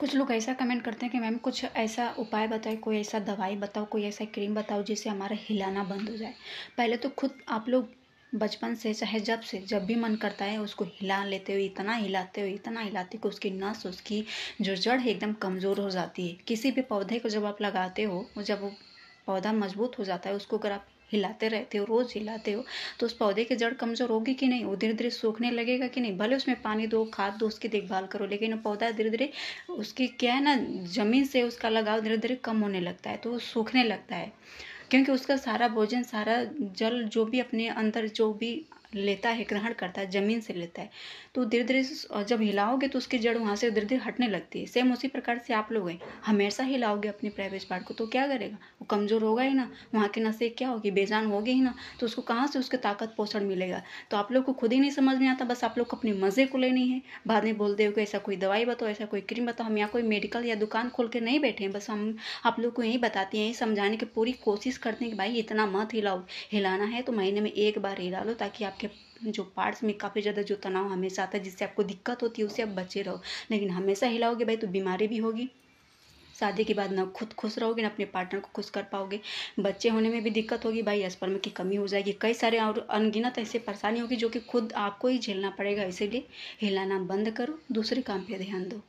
कुछ लोग ऐसा कमेंट करते हैं कि मैम कुछ ऐसा उपाय बताए कोई ऐसा दवाई बताओ कोई ऐसा क्रीम बताओ जिससे हमारा हिलाना बंद हो जाए पहले तो खुद आप लोग बचपन से चाहे जब से जब भी मन करता है उसको हिला लेते हो इतना हिलाते हो इतना हिलाते हो कि उसकी नस उसकी जो जड़ है एकदम कमज़ोर हो जाती है किसी भी पौधे को जब आप लगाते हो जब वो पौधा मजबूत हो जाता है उसको अगर आप हिलाते रहते हो रोज़ हिलाते हो तो उस पौधे की जड़ कमज़ोर होगी कि नहीं वो धीरे धीरे सूखने लगेगा कि नहीं भले उसमें पानी दो खाद दो उसकी देखभाल करो लेकिन पौधा धीरे धीरे उसकी क्या है ना ज़मीन से उसका लगाव धीरे धीरे कम होने लगता है तो वो सूखने लगता है क्योंकि उसका सारा भोजन सारा जल जो भी अपने अंदर जो भी लेता है ग्रहण करता है ज़मीन से लेता है तो धीरे धीरे जब हिलाओगे तो उसकी जड़ वहाँ से धीरे धीरे हटने लगती है सेम उसी प्रकार से आप लोग हैं हमेशा हिलाओगे अपने प्राइवेट पार्ट को तो क्या करेगा वो कमज़ोर होगा ही ना वहाँ के नशे क्या होगी बेजान होगी ही ना तो उसको कहाँ से उसके ताकत पोषण मिलेगा तो आप लोग को खुद ही नहीं समझ में आता बस आप लोग को अपने मज़े को लेनी है बाद में बोलते हो कि ऐसा कोई दवाई बताओ ऐसा कोई क्रीम बताओ हम यहाँ कोई मेडिकल या दुकान खोल के नहीं बैठे हैं बस हम आप लोग को यही बताते हैं समझाने की पूरी कोशिश करते हैं कि भाई इतना मत हिलाओ हिलाना है तो महीने में एक बार हिला लो ताकि आपकी आपके जो पार्ट्स में काफ़ी ज़्यादा जो तनाव हमेशा आता है जिससे आपको दिक्कत होती है उससे आप बचे रहो लेकिन हमेशा हिलाओगे भाई तो बीमारी भी होगी शादी के बाद ना खुद खुश रहोगे ना अपने पार्टनर को खुश कर पाओगे बच्चे होने में भी दिक्कत होगी भाई अस्पर्म की कमी हो जाएगी कई सारे और अनगिनत ऐसे परेशानी होगी जो कि खुद आपको ही झेलना पड़ेगा इसीलिए हिलाना बंद करो दूसरे काम पे ध्यान दो